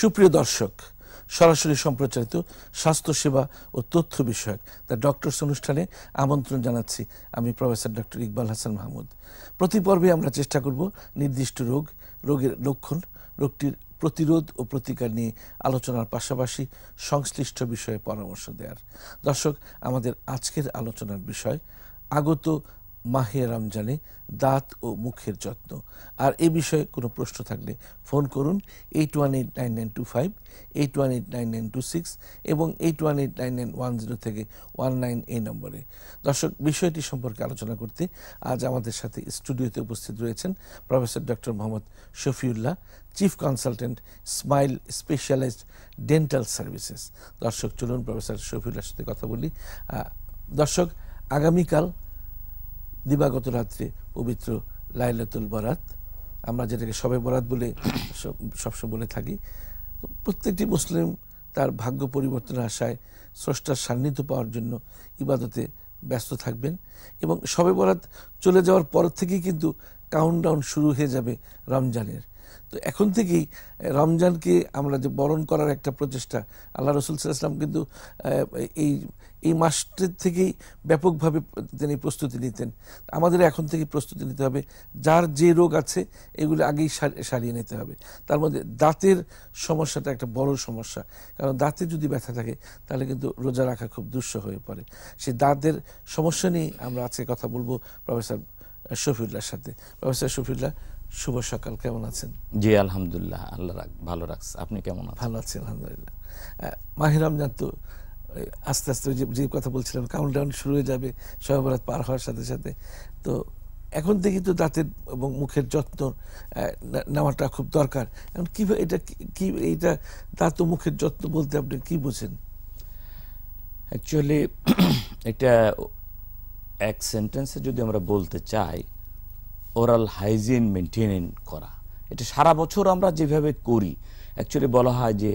সুপ্রিয় দর্শক সরাসরি সম্প্রচারিত স্বাস্থ্যসেবা ও তথ্য বিষয়ক দ্য ডক্টরস অনুষ্ঠানে আমন্ত্রণ জানাচ্ছি আমি প্রফেসর ডক্টর ইকবাল হাসান মাহমুদ প্রতি পর্বে আমরা চেষ্টা করব নির্দিষ্ট রোগ রোগের লক্ষণ রোগটির প্রতিরোধ ও প্রতিকার নিয়ে আলোচনার পাশাপাশি সংশ্লিষ্ট বিষয়ে পরামর্শ দেওয়ার দর্শক আমাদের আজকের আলোচনার বিষয় আগত মাহে রমজানে দাঁত ও মুখের যত্ন আর এ বিষয়ে কোনো প্রশ্ন থাকলে ফোন করুন eight one eight nine nine two five eight one eight nine nine two six এবং eight one eight nine nine one zero থেকে ওয়ান নাইন এই নম্বরে দর্শক বিষয়টি সম্পর্কে আলোচনা করতে আজ আমাদের সাথে স্টুডিওতে উপস্থিত রয়েছেন professor doctor Mohammad Shafiullah chief consultant smile specialised dental services দর্শক চলুন প্রফেসর শফিউল্লাহর সাথে কথা বলি দর্শক আগামীকাল দিবাগত রাত্রে পবিত্র লাইলাতুল বরাত আমরা যেটাকে সবে বরাত বলে সবসময় বলে থাকি প্রত্যেকটি মুসলিম তার ভাগ্য পরিবর্তনের আশায় স্রষ্টার সান্নিধ্য পাওয়ার জন্য ইবাদতে ব্যস্ত থাকবেন এবং সবে বরাত চলে যাওয়ার পর থেকেই কিন্তু কাউন্টডাউন শুরু হয়ে যাবে রমজানের তো এখন থেকেই রমজানকে আমরা যে বরণ করার একটা প্রচেষ্টা আল্লাহ রসুল সাল্লাম কিন্তু এই এই মাসটির থেকেই ব্যাপকভাবে তিনি প্রস্তুতি নিতেন আমাদের এখন থেকে প্রস্তুতি নিতে হবে যার যে রোগ আছে এগুলো আগেই সারিয়ে নিতে হবে তার মধ্যে দাঁতের সমস্যাটা একটা বড় সমস্যা কারণ দাঁতে যদি ব্যথা থাকে তাহলে কিন্তু রোজা রাখা খুব দুঃস্ব হয়ে পড়ে সেই দাঁতের সমস্যা নিয়ে আমরা আজকে কথা বলবো প্রফেসর শফিউল্লার সাথে প্রফেসর শফিউল্লাহ শুভ সকাল কেমন আছেন জি আলহামদুলিল্লাহ আল্লাহ রাখ ভালো রাখছে আপনি কেমন আছেন ভালো আছি আলহামদুলিল্লাহ মাহিরাম তো আস্তে আস্তে যে যে কথা বলছিলেন কাউন্টডাউন শুরু হয়ে যাবে সহবরাত পার হওয়ার সাথে সাথে তো এখন থেকে তো দাঁতের এবং মুখের যত্ন নেওয়াটা খুব দরকার এখন কীভাবে এটা কি এইটা দাঁত ও মুখের যত্ন বলতে আপনি কি বোঝেন অ্যাকচুয়ালি এটা এক সেন্টেন্সে যদি আমরা বলতে চাই ওরাল হাইজিন মেনটেন করা এটা সারা বছর আমরা যেভাবে করি অ্যাকচুয়ালি বলা হয় যে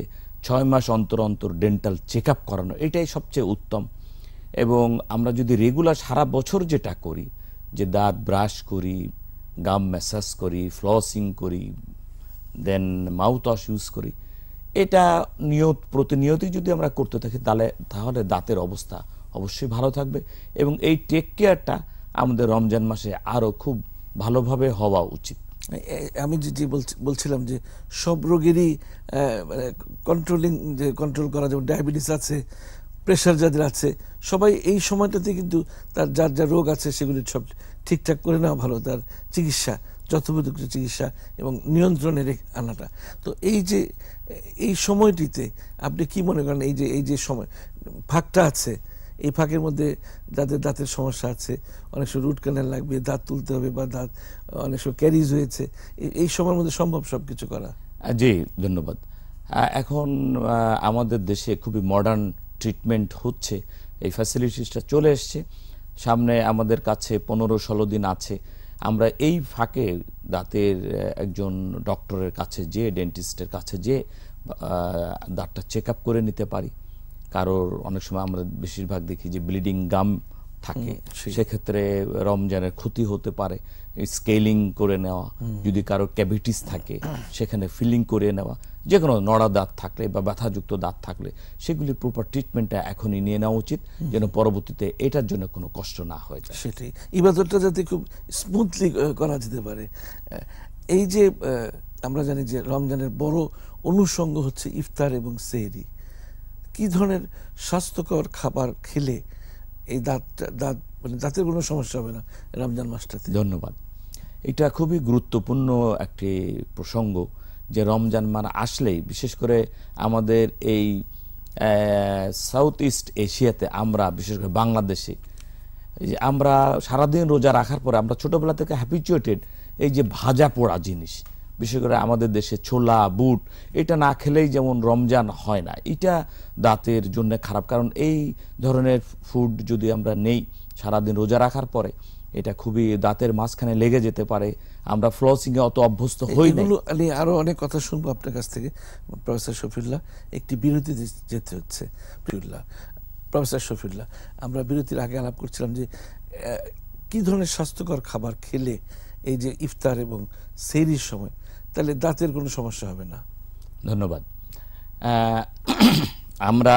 ছয় মাস অন্তর অন্তর ডেন্টাল চেক আপ করানো এটাই সবচেয়ে উত্তম এবং আমরা যদি রেগুলার সারা বছর যেটা করি যে দাঁত ব্রাশ করি গাম ম্যাসাজ করি ফ্লসিং করি দেন মাউথ ওয়াশ ইউজ করি এটা নিয়ত প্রতিনিয়তই যদি আমরা করতে থাকি তাহলে তাহলে দাঁতের অবস্থা অবশ্যই ভালো থাকবে এবং এই টেক কেয়ারটা আমাদের রমজান মাসে আরও খুব ভালোভাবে হওয়া উচিত আমি যেটি বলছিলাম যে সব রোগেরই কন্ট্রোলিং মানে যে কন্ট্রোল করা যেমন ডায়াবেটিস আছে প্রেশার যাদের আছে সবাই এই সময়টাতে কিন্তু তার যার যা রোগ আছে সেগুলি সব ঠিকঠাক করে নেওয়া ভালো তার চিকিৎসা যথোপযুক্ত চিকিৎসা এবং নিয়ন্ত্রণে রেখে আনাটা তো এই যে এই সময়টিতে আপনি কি মনে করেন এই যে এই যে সময় ফাঁকটা আছে এই ফাঁকের মধ্যে যাদের দাঁতের সমস্যা আছে অনেক সময় রুট ক্যানেল লাগবে দাঁত তুলতে হবে বা দাঁত অনেক সময় ক্যারিজ হয়েছে এই সময়ের মধ্যে সম্ভব সব কিছু করা জি ধন্যবাদ এখন আমাদের দেশে খুবই মডার্ন ট্রিটমেন্ট হচ্ছে এই ফ্যাসিলিটিসটা চলে এসছে সামনে আমাদের কাছে পনেরো ষোলো দিন আছে আমরা এই ফাঁকে দাঁতের একজন ডক্টরের কাছে যে ডেন্টিস্টের কাছে যে দাঁতটা চেক আপ করে নিতে পারি কারোর অনেক সময় আমরা বেশিরভাগ দেখি যে ব্লিডিং গাম থাকে সেক্ষেত্রে রমজানের ক্ষতি হতে পারে স্কেলিং করে নেওয়া যদি কারোর ক্যাভিটিস থাকে সেখানে ফিলিং করে নেওয়া যে কোনো নড়া দাঁত থাকলে বা ব্যথাযুক্ত দাঁত থাকলে সেগুলির প্রপার ট্রিটমেন্টটা এখনই নিয়ে নেওয়া উচিত যেন পরবর্তীতে এটার জন্য কোনো কষ্ট না হয়ে যায় সেটাই ইবাদতটা যাতে খুব স্মুথলি করা যেতে পারে এই যে আমরা জানি যে রমজানের বড় অনুষঙ্গ হচ্ছে ইফতার এবং সেহরি কী ধরনের স্বাস্থ্যকর খাবার খেলে এই দাঁতটা দাঁত মানে দাঁতের কোনো সমস্যা হবে না রমজান মাসটাতে ধন্যবাদ এটা খুবই গুরুত্বপূর্ণ একটি প্রসঙ্গ যে রমজান মান আসলেই বিশেষ করে আমাদের এই সাউথ ইস্ট এশিয়াতে আমরা বিশেষ করে বাংলাদেশে যে আমরা সারাদিন রোজা রাখার পরে আমরা ছোটোবেলা থেকে হ্যাপিচুয়েটেড এই যে ভাজা পোড়া জিনিস বিশেষ করে আমাদের দেশে ছোলা বুট এটা না খেলেই যেমন রমজান হয় না এটা দাঁতের জন্য খারাপ কারণ এই ধরনের ফুড যদি আমরা নেই সারাদিন রোজা রাখার পরে এটা খুবই দাঁতের মাঝখানে লেগে যেতে পারে আমরা ফ্লসিংয়ে অত অভ্যস্ত হই আমি আরও অনেক কথা শুনবো আপনার কাছ থেকে প্রফেসর শফিউল্লাহ একটি বিরতি যেতে হচ্ছে প্রফেসর শফিউল্লাহ আমরা বিরতির আগে আলাপ করছিলাম যে কি ধরনের স্বাস্থ্যকর খাবার খেলে এই যে ইফতার এবং সেরির সময় তাহলে দাঁতের কোনো সমস্যা হবে না ধন্যবাদ আমরা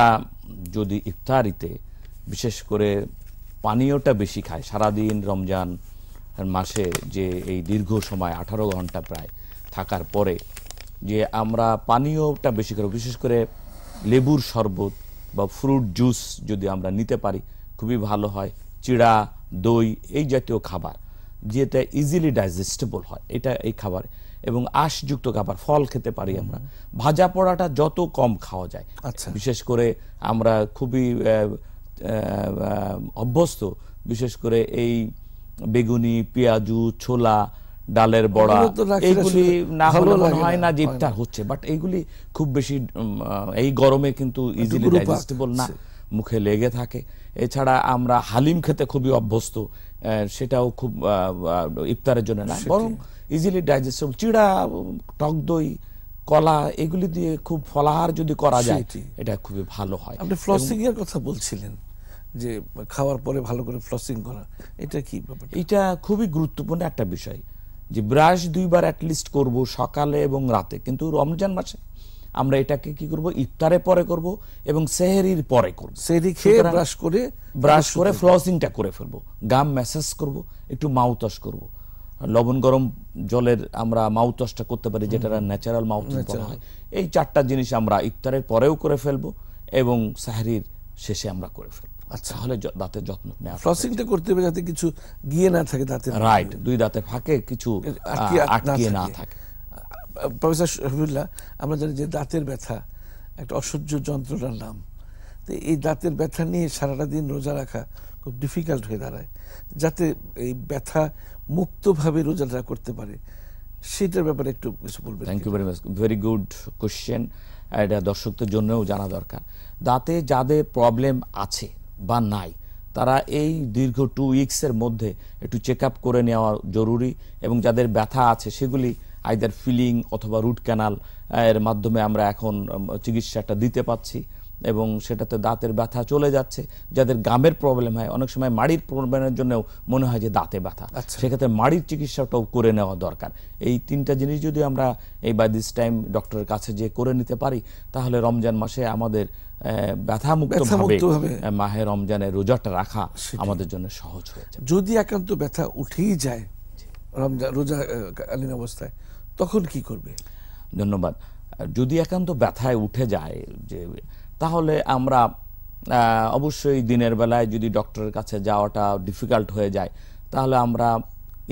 যদি ইফতারিতে বিশেষ করে পানীয়টা বেশি খাই সারাদিন রমজান মাসে যে এই দীর্ঘ সময় আঠারো ঘন্টা প্রায় থাকার পরে যে আমরা পানীয়টা বেশি করে বিশেষ করে লেবুর শরবত বা ফ্রুট জুস যদি আমরা নিতে পারি খুবই ভালো হয় চিড়া দই এই জাতীয় খাবার যেটা ইজিলি ডাইজেস্টেবল হয় এটা এই খাবার এবং আশযুক্ত খাবার ফল খেতে পারি আমরা ভাজা পোড়াটা যত কম খাওয়া যায় আচ্ছা। বিশেষ করে আমরা খুবই অভ্যস্ত বিশেষ করে এই বেগুনি পেঁয়াজু ছোলা ডালের বড়া এইগুলি না হলে মনে হয় না যে হচ্ছে বাট এইগুলি খুব বেশি এই গরমে কিন্তু ইজিলি ডাইজেস্টেবল না মুখে লেগে থাকে এছাড়া আমরা হালিম খেতে খুবই অভ্যস্ত সেটাও খুব ইফতারের জন্য না বরং ইজিলি ডাইজেস্টেবল চিড়া টক দই কলা এগুলি দিয়ে খুব ফলাহার যদি করা যায় এটা খুবই ভালো হয় আপনি ফ্লসিং এর কথা বলছিলেন যে খাওয়ার পরে ভালো করে ফ্লসিং করা এটা কি এটা খুবই গুরুত্বপূর্ণ একটা বিষয় যে ব্রাশ দুইবার অ্যাটলিস্ট করব সকালে এবং রাতে কিন্তু রমজান মাসে আমরা এটাকে কি করব ইফতারে পরে করব এবং সেহেরির পরে করব সেহেরি খেয়ে ব্রাশ করে ব্রাশ করে ফ্লসিংটা করে ফেলব গাম ম্যাসাজ করব একটু মাউথওয়াশ করব লবণ গরম জলের আমরা মাউথওয়াশটা করতে পারি যেটা ন্যাচারাল মাউথওয়াশ হয় এই চারটা জিনিস আমরা ইফতারের পরেও করে ফেলব এবং সাহরির শেষে আমরা করে ফেলব আচ্ছা হলে দাঁতের যত্ন নেওয়া ফ্লসিংটা করতে হবে যাতে কিছু গিয়ে না থাকে দাঁতে রাইট দুই দাঁতে ফাঁকে কিছু আটকে না থাকে প্রফেসর শহীদুল্লাহ আমরা জানি যে দাঁতের ব্যথা একটা অসহ্য যন্ত্রণার নাম তো এই দাঁতের ব্যথা নিয়ে সারাটা দিন রোজা রাখা খুব ডিফিকাল্ট হয়ে দাঁড়ায় যাতে এই ব্যথা মুক্তভাবে রোজাটা করতে পারে সেটার ব্যাপারে একটু কিছু বলবে thank you very much very good question এটা দর্শকদের জন্যও জানা দরকার দাঁতে যাদের প্রবলেম আছে বা নাই তারা এই দীর্ঘ টু উইক্সের মধ্যে একটু চেক আপ করে নেওয়া জরুরি এবং যাদের ব্যথা আছে সেগুলি আইদার ফিলিং অথবা রুট ক্যানাল এর মাধ্যমে আমরা এখন চিকিৎসাটা দিতে পাচ্ছি এবং সেটাতে দাঁতের ব্যথা চলে যাচ্ছে যাদের গামের প্রবলেম হয় অনেক সময় মাড়ির প্রবলেমের জন্যও মনে হয় যে দাঁতে ব্যথা আচ্ছা। সেক্ষেত্রে মাড়ির চিকিৎসাটাও করে নেওয়া দরকার এই তিনটা জিনিস যদি আমরা এই বাই দিস টাইম ডক্টরের কাছে যে করে নিতে পারি তাহলে রমজান মাসে আমাদের ব্যথামুক্তভাবে মাহে রমজানের রোজাটা রাখা আমাদের জন্য সহজ হয়ে যদি একান্ত ব্যথা উঠেই যায় রমজান রোজাকালীন অবস্থায় তখন কি করবে ধন্যবাদ যদি একান্ত ব্যথায় উঠে যায় যে তাহলে আমরা অবশ্যই দিনের বেলায় যদি ডক্টরের কাছে যাওয়াটা ডিফিকাল্ট হয়ে যায় তাহলে আমরা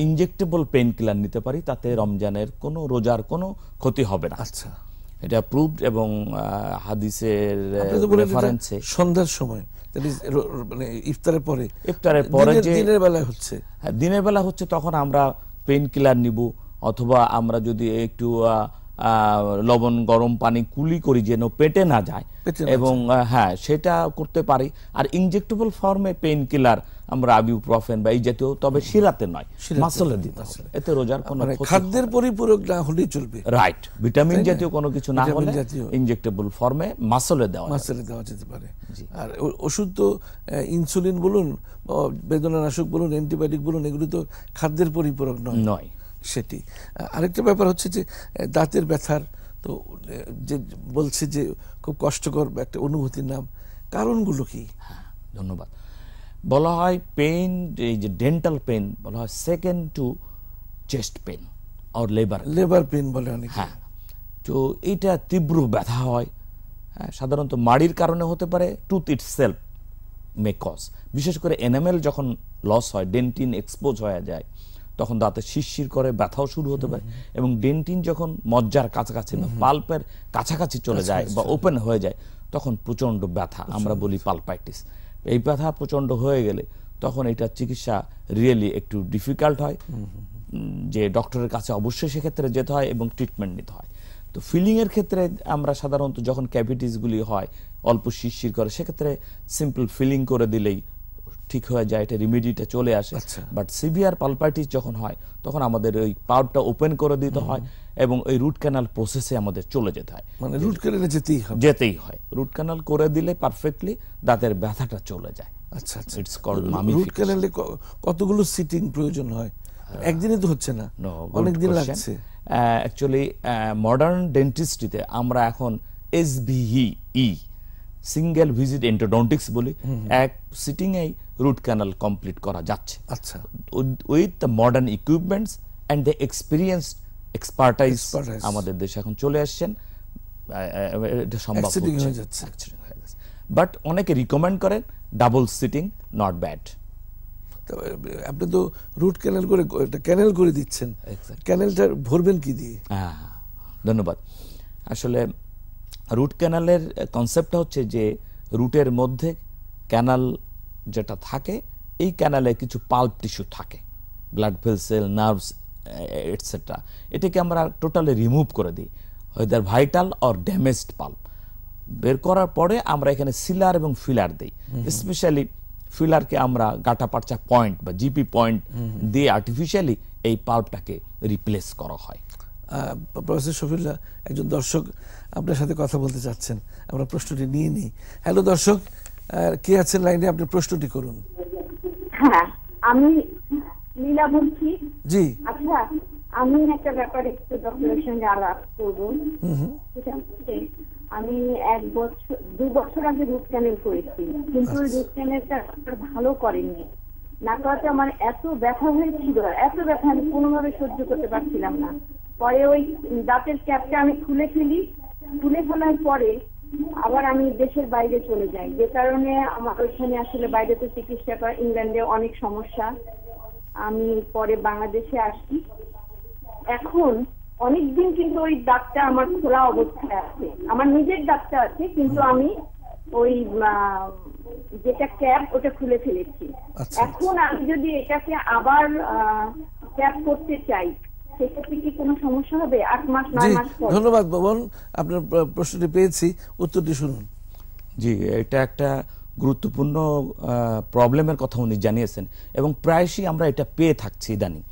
ইনজেক্টেবল পেন কিলার নিতে পারি তাতে রমজানের কোনো রোজার কোনো ক্ষতি হবে না আচ্ছা এটা প্রুভড এবং হাদিসের রেফারেন্সে সন্ধ্যার সময় মানে ইফতারের পরে ইফতারের পরে যে দিনের বেলায় হচ্ছে হ্যাঁ, দিনের বেলা হচ্ছে তখন আমরা পেন কিলার নিবো অথবা আমরা যদি একটু লবণ গরম পানি কুলি করি যেন পেটে না যায় এবং হ্যাঁ সেটা করতে পারি আর ইনজেক্টেবল ফর্মে পেইন কিলার আমরা আবিউ প্রফেন বা এই জাতীয় তবে সিরাতে নয় মাসলে দিতে হবে এতে রোজার কোনো মানে খাদ্যের পরিপূরক না হলেই চলবে রাইট ভিটামিন জাতীয় কোনো কিছু না হলে ইনজেক্টেবল ফর্মে মাসলে দেওয়া মাসলে দেওয়া যেতে পারে আর ওষুধ তো ইনসুলিন বলুন বেদনানাশক বলুন অ্যান্টিবায়োটিক বলুন এগুলো তো খাদ্যের পরিপূরক নয় নয় সেটি আরেকটা ব্যাপার হচ্ছে যে দাঁতের ব্যথার তো যে বলছে যে খুব কষ্টকর একটা অনুভূতির নাম কারণগুলো কি হ্যাঁ ধন্যবাদ বলা হয় পেন এই যে ডেন্টাল পেন বলা হয় সেকেন্ড টু চেস্ট পেন আর লেবার লেবার পেন বলে অনেক হ্যাঁ তো এইটা তীব্র ব্যথা হয় হ্যাঁ সাধারণত মাড়ির কারণে হতে পারে tooth itself may cause বিশেষ করে এনামেল যখন লস হয় ডেন্টিন এক্সপোজ হয়ে যায় তখন দাঁতে শিরশির করে ব্যথাও শুরু হতে পারে এবং ডেন্টিন যখন মজ্জার কাছাকাছি বা পাল্পের কাছাকাছি চলে যায় বা ওপেন হয়ে যায় তখন প্রচণ্ড ব্যথা আমরা বলি পালপাইটিস এই ব্যথা প্রচণ্ড হয়ে গেলে তখন এটা চিকিৎসা রিয়েলি একটু ডিফিকাল্ট হয় যে ডক্টরের কাছে অবশ্যই সেক্ষেত্রে যেতে হয় এবং ট্রিটমেন্ট নিতে হয় তো ফিলিংয়ের ক্ষেত্রে আমরা সাধারণত যখন ক্যাভিটিসগুলি হয় অল্প শিরশির করে সেক্ষেত্রে সিম্পল ফিলিং করে দিলেই ঠিক হয়ে যায় এটা রিমিডিটা চলে আসে বাট সিভিয়ার পালপাইটিস যখন হয় তখন আমাদের ওই পাউডটা ওপেন করে দিতে হয় এবং ওই রুট ক্যানাল প্রসেসে আমাদের চলে যেতে হয় মানে রুট ক্যানালে যেতেই হয় যেতেই হয় রুট ক্যানাল করে দিলে পারফেক্টলি দাঁতের ব্যথাটা চলে যায় আচ্ছা আচ্ছা ইটস কল রুট ক্যানালে কতগুলো সিটিং প্রয়োজন হয় একদিনে তো হচ্ছে না অনেক দিন লাগছে অ্যাকচুয়ালি মডার্ন ডেন্টিস্ট্রিতে আমরা এখন এসবিই সিঙ্গেল ভিজিট এন্টোডন্টিক্স বলি এক সিটিংয়েই রুট ক্যানাল কমপ্লিট করা যাচ্ছে আচ্ছা with the modern equipments and the experience expertise আমাদের দেশে এখন চলে আসছেন এটা সম্ভব বাট অনেকে রিকমেন্ড করেন ডাবল সিটিং নট ব্যাড আপনি তো রুট ক্যানেল করে ক্যানেল করে দিচ্ছেন ক্যানেলটা ভরবেন কি দিয়ে হ্যাঁ, হ্যাঁ, হ্যাঁ। ধন্যবাদ আসলে রুট ক্যানালের কনসেপ্টটা হচ্ছে যে রুটের মধ্যে ক্যানাল যেটা থাকে এই ক্যানালে কিছু পাল্প টিস্যু থাকে ব্লাড ভেসেল নার্ভস এটসেট্রা এটাকে আমরা টোটালি রিমুভ করে দিই whether vital or damaged pulp বের করার পরে আমরা এখানে সিলার এবং ফিলার দিই স্পেশালি ফিলারকে আমরা গাটা পারচা পয়েন্ট বা জিপি পয়েন্ট দিয়ে আর্টিফিশিয়ালি এই পাল্পটাকে রিপ্লেস করা হয় প্রফেসর শফিউল্লাহ একজন দর্শক আপনার সাথে কথা বলতে চাচ্ছেন আমরা প্রশ্নটি নিয়ে নিই হ্যালো দর্শক কে আছেন লাইনে আপনি প্রশ্নটি করুন হ্যাঁ আমি লীলা বলছি জি আচ্ছা আমি একটা ব্যাপার একটু ডক্টরের সঙ্গে আলাপ করব আমি এক বছর দু বছর আগে রুট ক্যানেল করেছি কিন্তু ওই রুট আচ্ছা। ক্যানেলটা ভালো করেনি নাকাতে আমার এত ব্যথা হয়েছিল এত ব্যথা আমি কোনোভাবে সহ্য করতে পারছিলাম না পরে ওই দাঁতের ক্যাপটা আমি খুলে ফেলি খুলে ফেলার পরে আবার আমি দেশের বাইরে চলে যাই যে কারণে আমার ওইখানে আসলে বাইরে তো চিকিৎসা করা ইংল্যান্ডে অনেক সমস্যা আমি পরে বাংলাদেশে আসি এখন অনেকদিন কিন্তু ওই দাঁতটা আমার খোলা অবস্থায় আছে আমার নিজের দাঁতটা আছে কিন্তু আমি ওই যেটা ক্যাপ ওটা খুলে ফেলেছি আচ্ছা, আচ্ছা। এখন আমি যদি এটাকে আবার ক্যাপ করতে চাই ধন্যবাদ ভবন আপনার প্রশ্নটি পেয়েছি উত্তরটি শুনুন জি এটা একটা গুরুত্বপূর্ণ প্রবলেমের কথা উনি জানিয়েছেন এবং প্রায়শই আমরা এটা পেয়ে থাকছি ইদানিং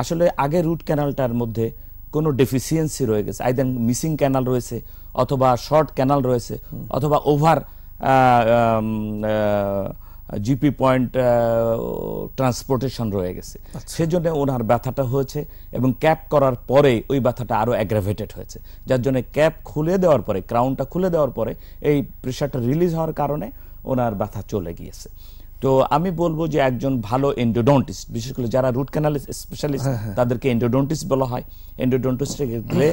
আসলে আগে রুট ক্যানালটার মধ্যে কোনো ডেফিসিয়েন্সি রয়ে গেছে আইদার মিসিং ক্যানাল রয়েছে অথবা শর্ট ক্যানাল রয়েছে অথবা ওভার জিপি পয়েন্ট ট্রান্সপোর্টেশন রয়ে গেছে আচ্ছা। সেজন্য ওনার ব্যথাটা হয়েছে এবং ক্যাপ করার পরে ওই ব্যথাটা আরও অ্যাগ্রাভেটেড হয়েছে যার জন্য ক্যাপ খুলে দেওয়ার পরে ক্রাউনটা খুলে দেওয়ার পরে এই প্রেশারটা রিলিজ হওয়ার কারণে ওনার ব্যথা চলে গিয়েছে তো আমি বলবো যে একজন ভালো এন্ডোডন্টিস্ট বিশেষ করে যারা রুট ক্যানাল স্পেশালিস্ট তাদেরকে এন্ডোডন্টিস্ট বলা হয় এন্ডোডন্টিস্টে গেলে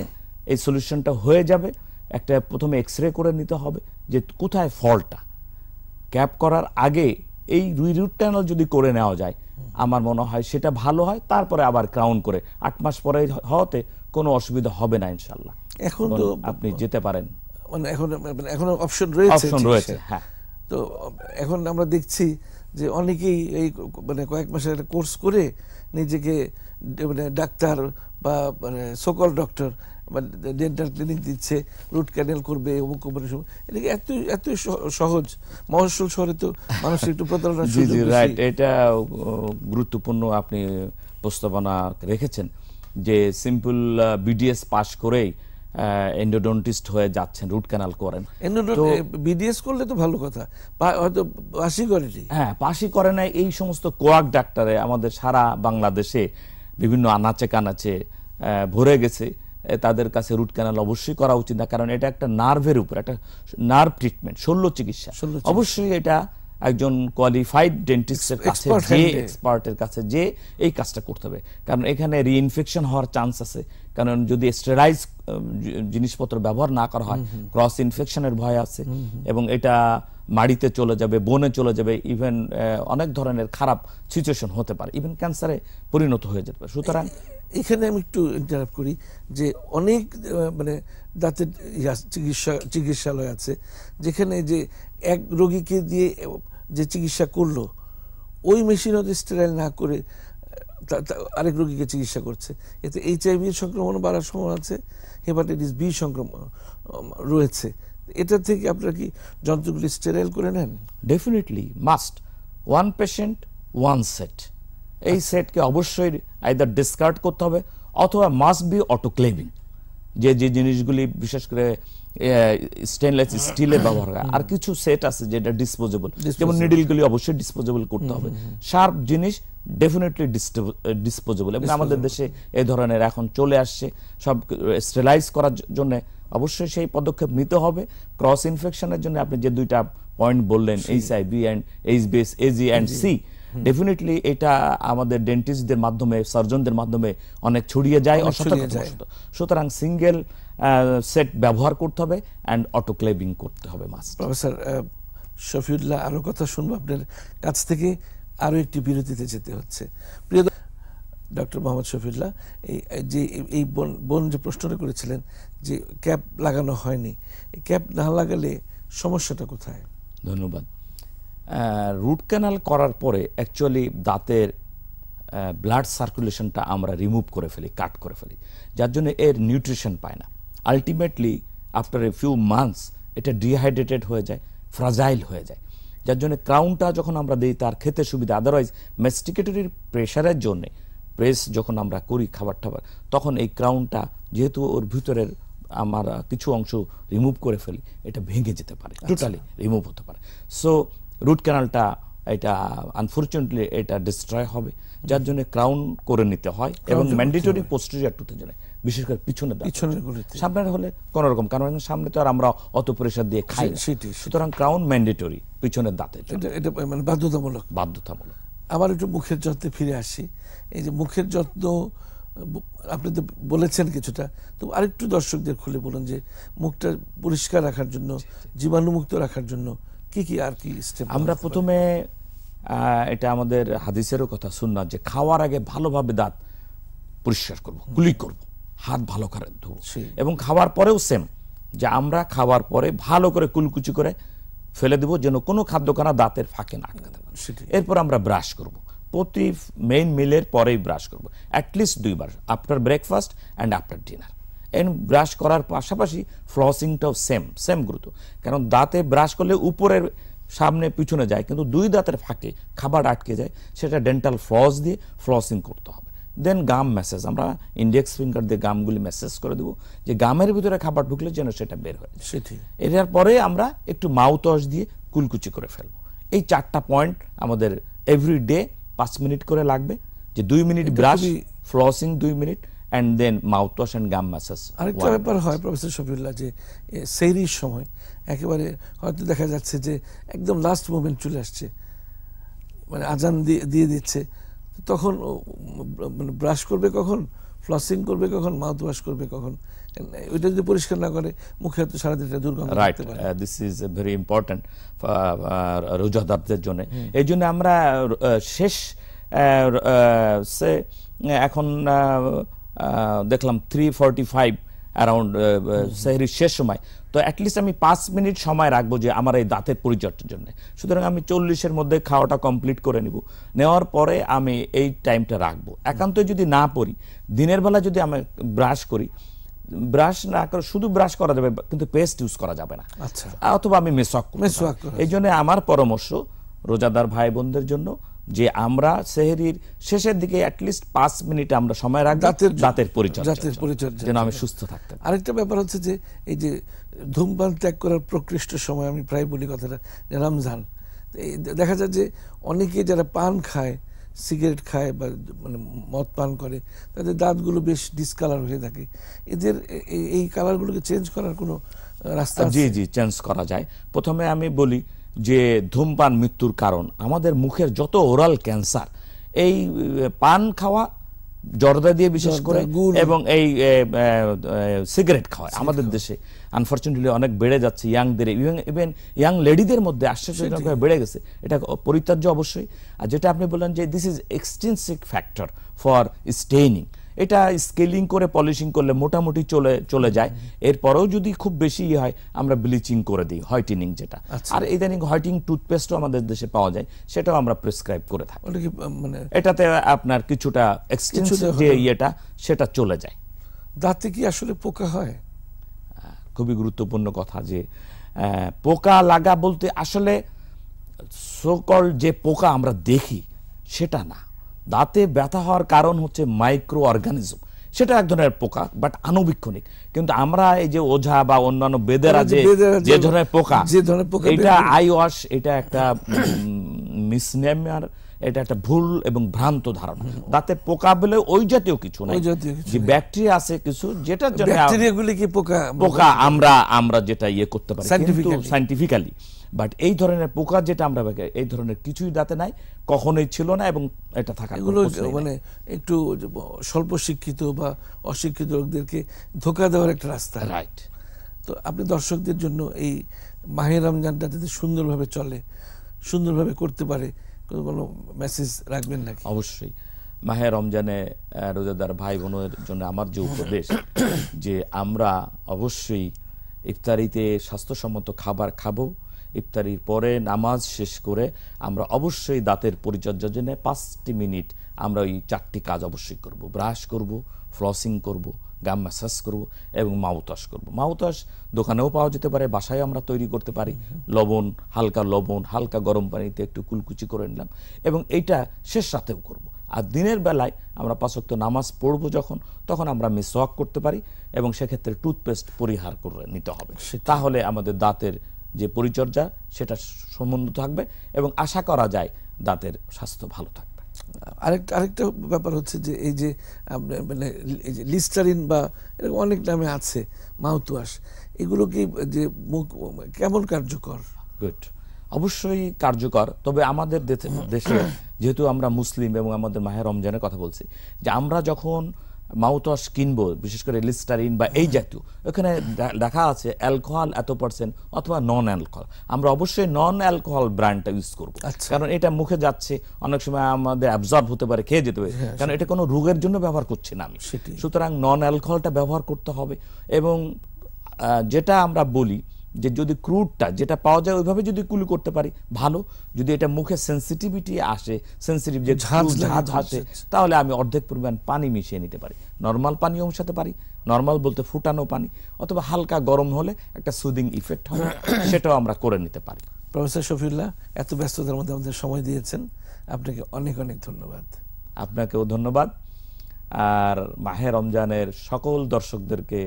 এই সলিউশনটা হয়ে যাবে একটা প্রথমে এক্স রে করে নিতে হবে যে কোথায় ফলটা ক্যাপ করার আগে এই দুই রুট ট্যানেল যদি করে নেওয়া যায় আমার মনে হয় সেটা ভালো হয় তারপরে আবার ক্রাউন করে আট মাস পরে হওয়াতে কোনো অসুবিধা হবে না ইনশাল্লাহ এখন তো আপনি যেতে পারেন মানে এখন মানে এখন অপশন রয়েছে অপশন রয়েছে হ্যাঁ তো এখন আমরা দেখছি যে অনেকেই এই মানে কয়েক মাসের কোর্স করে নিজেকে মানে ডাক্তার বা মানে সকল ডক্টর ডেন্টাল ক্লিনিক দিচ্ছে রুট ক্যানেল করবে অমুক কোম্পানি এটা এত এত সহজ মহেশ্বর শহরে তো মানুষের একটু প্রতারণা রাইট এটা গুরুত্বপূর্ণ আপনি প্রস্তাবনা রেখেছেন যে সিম্পল বিডিএস পাশ করেই এন্ডোডন্টিস্ট হয়ে যাচ্ছেন রুট ক্যানাল করেন বিডিএস করলে তো ভালো কথা হয়তো পাশই করেনি হ্যাঁ পাশই করে না এই সমস্ত কোয়াক ডাক্তারে আমাদের সারা বাংলাদেশে বিভিন্ন আনাচে কানাচে ভরে গেছে তাদের কাছে রুট ক্যানাল অবশ্যই করা উচিত না কারণ এটা একটা নার্ভের উপর একটা নার্ভ ট্রিটমেন্ট শল্য চিকিৎসা অবশ্যই এটা একজন কোয়ালিফাইড ডেন্টিস্টের কাছে যে এক্সপার্টের কাছে যে এই কাজটা করতে হবে কারণ এখানে রিইনফেকশন হওয়ার চান্স আছে কারণ যদি স্টেরাইজ জিনিসপত্র ব্যবহার না করা হয় ক্রস ইনফেকশনের ভয় আছে এবং এটা মাড়িতে চলে যাবে বনে চলে যাবে ইভেন অনেক ধরনের খারাপ সিচুয়েশন হতে পারে ইভেন ক্যান্সারে পরিণত হয়ে যেতে পারে সুতরাং এখানে আমি একটু ইন্টারাপ্ট করি যে অনেক মানে দাঁতের চিকিৎসা চিকিৎসালয় আছে যেখানে যে এক রোগীকে দিয়ে যে চিকিৎসা করলো ওই মেশিন হয়তো স্টেরাইল না করে আরেক রোগীকে চিকিৎসা করছে এতে এইচআইভি সংক্রমণ বাড়ার সময় আছে হেপাটাইটিস বি সংক্রমণ রয়েছে এটা থেকে আপনারা কি যন্ত্রগুলি স্টেরাইল করে নেন definitely must one patient one set এই সেটকে অবশ্যই আইদার ডিসকার্ড করতে হবে অথবা মাস্ট বি অটো ক্লেমিং যে যে জিনিসগুলি বিশেষ করে স্টেনলেস স্টিলে ব্যবহার হয় আর কিছু সেট আছে যেটা ডিসপোজেবল যেমন নিডিলগুলি অবশ্যই ডিসপোজেবল করতে হবে শার্প জিনিস ডেফিনেটলি ডিসপোজেবল এবং আমাদের দেশে এই ধরনের এখন চলে আসছে সব স্টেলাইজ করার জন্য অবশ্যই সেই পদক্ষেপ নিতে হবে ক্রস ইনফেকশনের জন্য আপনি যে দুইটা পয়েন্ট বললেন B and H HBS AG and C definitely এটা আমাদের ডেন্টিস্টদের মাধ্যমে সার্জনদের মাধ্যমে অনেক ছড়িয়ে যায় সুতরাং সিঙ্গেল সেট ব্যবহার করতে হবে অ্যান্ড অটোক্লেভিং করতে হবে মাস্ক প্রফেসর শফিউল্লাহ আরও কথা শুনবো আপনার কাছ থেকে আরও একটি বিরতিতে যেতে হচ্ছে প্রিয় ডক্টর মোহাম্মদ শফিউল্লাহ এই যে এই বোন বোন যে প্রশ্নটা করেছিলেন যে ক্যাপ লাগানো হয়নি ক্যাপ না লাগালে সমস্যাটা কোথায় ধন্যবাদ রুট ক্যানাল করার পরে অ্যাকচুয়ালি দাঁতের ব্লাড সার্কুলেশনটা আমরা রিমুভ করে ফেলি কাট করে ফেলি যার জন্য এর নিউট্রিশন পায় না ultimately after a few months এটা ডিহাইড্রেটেড হয়ে যায় ফ্রাজাইল হয়ে যায় যার জন্য ক্রাউনটা যখন আমরা দিই তার খেতে সুবিধা আদারওয়াইজ ম্যাস্টিকেটরির প্রেশারের জন্য প্রেস যখন আমরা করি খাবার টাবার তখন এই ক্রাউনটা যেহেতু ওর ভিতরের আমার কিছু অংশ রিমুভ করে ফেলি এটা ভেঙে যেতে পারে টোটালি আচ্ছা। রিমুভ হতে পারে সো রুট ক্যানালটা এটা আনফর্চুনেটলি এটা ডিস্ট্রয় হবে যার জন্য ক্রাউন করে নিতে হয় এবং ম্যান্ডেটরি পোস্টেরিয়ার টুতে জন্য বিশেষ করে পিছনে সামনে হলে কোন রকম কারণ সামনে তো আর আমরা অত প্রেশার দিয়ে খাই সুতরাং ক্রাউন ম্যান্ডেটরি পিছনের দাঁতে এটা মানে বাধ্যতামূলক বাধ্যতামূলক আবার একটু মুখের যত্নে ফিরে আসি এই যে মুখের যত্ন আপনি তো বলেছেন কিছুটা তো আরেকটু দর্শকদের খুলে বলুন যে মুখটা পরিষ্কার রাখার জন্য জীবাণুমুক্ত রাখার জন্য কি কি আর কি আমরা প্রথমে এটা আমাদের হাদিসেরও কথা শুননা যে খাওয়ার আগে ভালোভাবে দাঁত পরিষ্কার করব গুলি করব হাত ভালো করে ধুবো এবং খাওয়ার পরেও সেম যে আমরা খাওয়ার পরে ভালো করে কুলকুচি করে ফেলে দেব যেন কোনো খাদ্য কানা দাঁতের ফাঁকে না আটকাতে এরপর আমরা ব্রাশ করব প্রতি মেইন মিলের পরেই ব্রাশ করব অ্যাটলিস্ট দুইবার after breakfast and after dinner and brush করার পাশাপাশি ফ্লসিংটাও সেম সেম গুরুত্ব কারণ দাঁতে ব্রাশ করলে উপরের সামনে পিছনে যায় কিন্তু দুই দাঁতের ফাঁকে খাবার আটকে যায় সেটা ডেন্টাল ফ্লস দিয়ে ফ্লসিং করতে হবে দেন গাম মেসেজ আমরা ইন্ডেক্স ফিঙ্গার দিয়ে গামগুলি মেসেজ করে দেবো যে গামের ভিতরে খাবার ঢুকলে যেন সেটা বের হয়ে যায় এটার পরে আমরা একটু মাউথওয়াশ দিয়ে কুলকুচি করে ফেলবো এই চারটা পয়েন্ট আমাদের এভরি ডে পাঁচ মিনিট করে লাগবে যে দুই মিনিট ব্রাশ ফ্লসিং দুই minute and then mouthwash and gum massage আরেকটা ব্যাপার হয় প্রফেসর শফিউল্লাহ যে সেইরির সময় একেবারে হয়তো দেখা যাচ্ছে যে একদম লাস্ট মোমেন্ট চলে আসছে মানে আজান দিয়ে দিয়ে দিচ্ছে তখন মানে ব্রাশ করবে কখন ফ্লসিং করবে কখন মাউথ ওয়াশ করবে কখন ওইটা যদি পরিষ্কার না করে মুখে হয়তো সারাদিনটা এটা দুর্গন্ধ right this is very important রোজাদারদের জন্য এই জন্য আমরা শেষ সে এখন দেখলাম থ্রি ফর্টি ফাইভ অ্যারাউন্ড সেহরির শেষ সময় তো অ্যাটলিস্ট আমি পাঁচ মিনিট সময় রাখবো যে আমার এই দাঁতের পরিচর্যার জন্য সুতরাং আমি চল্লিশের মধ্যে খাওয়াটা কমপ্লিট করে নিব নেওয়ার পরে আমি এই টাইমটা রাখবো একান্তই যদি না পড়ি দিনের বেলা যদি আমি ব্রাশ করি ব্রাশ না করে শুধু ব্রাশ করা যাবে কিন্তু পেস্ট ইউজ করা যাবে না আচ্ছা অথবা আমি মেসক মেসক এই জন্য আমার পরামর্শ রোজাদার ভাই বোনদের জন্য যে আমরা সেহেরির শেষের দিকে অ্যাটলিস্ট পাঁচ মিনিট আমরা সময় রাখবো দাঁতের দাঁতের পরিচর্যা দাঁতের পরিচর্যা যেন আমি সুস্থ থাকতে আরেকটা ব্যাপার হচ্ছে যে এই যে ধূমপান ত্যাগ করার প্রকৃষ্ট সময় আমি প্রায় বলি কথাটা যে রমজান দেখা যায় যে অনেকে যারা পান খায় সিগারেট খায় বা মানে মদ পান করে তাদের দাঁতগুলো বেশ ডিসকালার হয়ে থাকে এদের এই কালারগুলোকে চেঞ্জ করার কোনো রাস্তা জি জি চেঞ্জ করা যায় প্রথমে আমি বলি যে ধূমপান মৃত্যুর কারণ আমাদের মুখের যত ওরাল ক্যান্সার এই পান খাওয়া জর্দা দিয়ে বিশেষ করে এবং এই সিগারেট খাওয়া আমাদের দেশে আনফর্চুনেটলি অনেক বেড়ে যাচ্ছে ইয়াংদের ইভেন ইয়াং লেডিদের মধ্যে আশ্চর্যজনকভাবে বেড়ে গেছে এটা পরিত্যাজ্য অবশ্যই আর যেটা আপনি বললেন যে this is extensive factor for staining এটা স্কেলিং করে পলিশিং করলে মোটামুটি চলে চলে যায় এরপরেও যদি খুব বেশি ইয়ে হয় আমরা ব্লিচিং করে দিই হোয়াইটেনিং যেটা আচ্ছা। আর ইদানিং হোয়াইটিং টুথপেস্টও আমাদের দেশে পাওয়া যায় সেটাও আমরা প্রেসক্রাইব করে থাকি মানে এটাতে আপনার কিছুটা এক্সটেন্সিভ যে ইয়েটা সেটা চলে যায় দাঁতে কি আসলে পোকা হয় খুবই গুরুত্বপূর্ণ কথা যে পোকা লাগা বলতে আসলে সোকল যে পোকা আমরা দেখি সেটা না দাঁতে ব্যথা হওয়ার কারণ হচ্ছে মাইক্রো অর্গানিজম সেটা এক ধরনের পোকা বাট আনুবীক্ষণিক কিন্তু আমরা এই যে ওঝা বা অন্যান্য বেদেরা যে যে ধরনের পোকা যে ধরনের পোকা এটা আই ওয়াশ এটা একটা মিসনেমার এটা একটা ভুল এবং ভ্রান্ত ধারণা দাঁতে পোকা বলে ওই জাতীয় কিছু না যে ব্যাকটেরিয়া আছে কিছু যেটা জন্য গুলি কি পোকা পোকা আমরা আমরা যেটা ইয়ে করতে পারি সাইন্টিফিক্যালি বাট এই ধরনের পোকা যেটা আমরা এই ধরনের কিছুই দাঁতে নাই কখনোই ছিল না এবং এটা থাকা এগুলো মানে একটু স্বল্প শিক্ষিত বা অশিক্ষিত লোকদেরকে ধোকা দেওয়ার একটা রাস্তা রাইট তো আপনি দর্শকদের জন্য এই মাহের রমজানটা যদি সুন্দরভাবে চলে সুন্দরভাবে করতে পারে কোনো মেসেজ রাখবেন নাকি অবশ্যই মাহে রমজানে রোজাদার ভাই বোনের জন্য আমার যে উপদেশ যে আমরা অবশ্যই ইফতারিতে স্বাস্থ্যসম্মত খাবার খাবো ইফতারির পরে নামাজ শেষ করে আমরা অবশ্যই দাঁতের পরিচর্যার জন্য পাঁচটি মিনিট আমরা ওই চারটি কাজ অবশ্যই করব ব্রাশ করব ফ্লসিং করব গাম ম্যাসাজ করব এবং মাউতাস করব মাউতাস দোকানেও পাওয়া যেতে পারে বাসায় আমরা তৈরি করতে পারি লবণ হালকা লবণ হালকা গরম পানিতে একটু কুলকুচি করে নিলাম এবং এইটা শেষ রাতেও করব। আর দিনের বেলায় আমরা পাঁচক্ত নামাজ পড়ব যখন তখন আমরা মিসওয়াক করতে পারি এবং সেক্ষেত্রে টুথপেস্ট পরিহার করে নিতে হবে তাহলে আমাদের দাঁতের যে পরিচর্যা সেটা সমুন্নত থাকবে এবং আশা করা যায় দাঁতের স্বাস্থ্য ভালো থাকবে আরেকটা আরেকটা ব্যাপার হচ্ছে যে এই যে মানে এই যে লিস্টারিন বা এরকম অনেক নামে আছে মাউথওয়াশ এগুলো কি যে মুখ কেমন কার্যকর গুড অবশ্যই কার্যকর তবে আমাদের দেশে যেহেতু আমরা মুসলিম এবং আমাদের মাহের রমজানের কথা বলছি যে আমরা যখন মাউথওয়াশ কিনবো বিশেষ করে লিস্টারিন বা এই জাতীয় ওখানে দেখা আছে অ্যালকোহল এত পার্সেন্ট অথবা নন অ্যালকোহল আমরা অবশ্যই নন অ্যালকোহল ব্র্যান্ডটা ইউজ করব কারণ এটা মুখে যাচ্ছে অনেক সময় আমাদের অ্যাবজর্ব হতে পারে খেয়ে যেতে পারে হ্যাঁ, কারণ এটা কোনো রোগের জন্য ব্যবহার করছি না আমি সুতরাং নন অ্যালকোহলটা ব্যবহার করতে হবে এবং যেটা আমরা বলি যে যদি ক্রুডটা যেটা পাওয়া যায় ওইভাবে যদি কুলি করতে পারি ভালো যদি এটা মুখে সেন্সিটিভিটি আসে সেন্সিটিভ যে ঝাঁঝ আসে তাহলে আমি অর্ধেক পরিমাণ পানি মিশিয়ে নিতে পারি নর্মাল পানিও মশাতে পারি নর্মাল বলতে ফুটানো পানি অথবা হালকা গরম হলে একটা সুদিং ইফেক্ট হবে সেটাও আমরা করে নিতে পারি প্রফেসর শফিউল্লাহ এত ব্যস্ততার মধ্যে আমাদের সময় দিয়েছেন আপনাকে অনেক অনেক ধন্যবাদ আপনাকেও ধন্যবাদ আর মাহে রমজানের সকল দর্শকদেরকে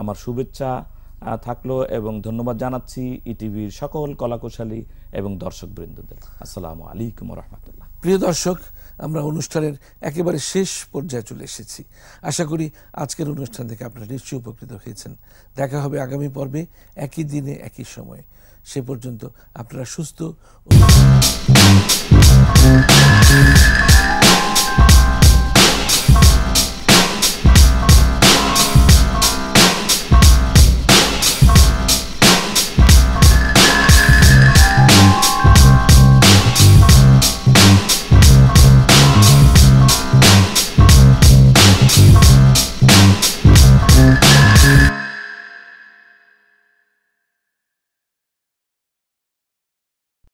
আমার শুভেচ্ছা থাকলো এবং ধন্যবাদ জানাচ্ছি ইটিভির সকল কলাকুশালী এবং দর্শক বৃন্দদের আসসালামু আলাইকুম রহমতুল্লাহ প্রিয় দর্শক আমরা অনুষ্ঠানের একেবারে শেষ পর্যায়ে চলে এসেছি আশা করি আজকের অনুষ্ঠান থেকে আপনারা নিশ্চয়ই উপকৃত হয়েছেন দেখা হবে আগামী পর্বে একই দিনে একই সময়ে সে পর্যন্ত আপনারা সুস্থ